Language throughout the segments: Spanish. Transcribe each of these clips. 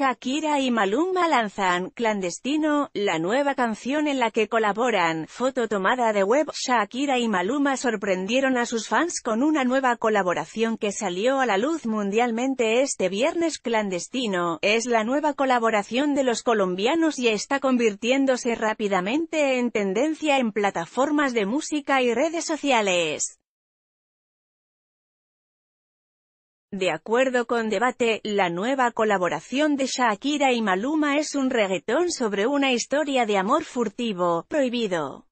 Shakira y Maluma lanzan Clandestino, la nueva canción en la que colaboran. Foto tomada de web. Shakira y Maluma sorprendieron a sus fans con una nueva colaboración que salió a la luz mundialmente este viernes. Clandestino es la nueva colaboración de los colombianos y está convirtiéndose rápidamente en tendencia en plataformas de música y redes sociales. De acuerdo con Debate, la nueva colaboración de Shakira y Maluma es un reggaetón sobre una historia de amor furtivo, prohibido.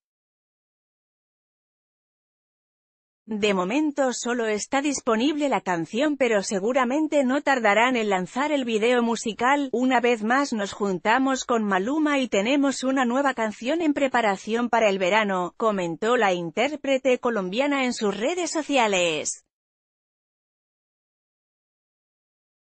De momento solo está disponible la canción pero seguramente no tardarán en lanzar el video musical, una vez más nos juntamos con Maluma y tenemos una nueva canción en preparación para el verano, comentó la intérprete colombiana en sus redes sociales.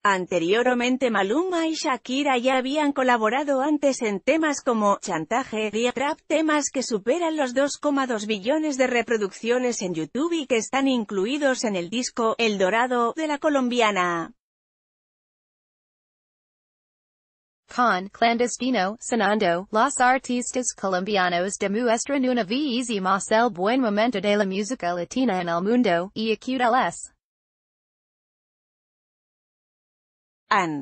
Anteriormente Maluma y Shakira ya habían colaborado antes en temas como Chantaje y Trap, temas que superan los 2,2 billones de reproducciones en YouTube y que están incluidos en el disco El Dorado de la colombiana. Con clandestino, sonando, los artistas colombianos demuestran una vez más el buen momento de la música latina en el mundo, y LS. and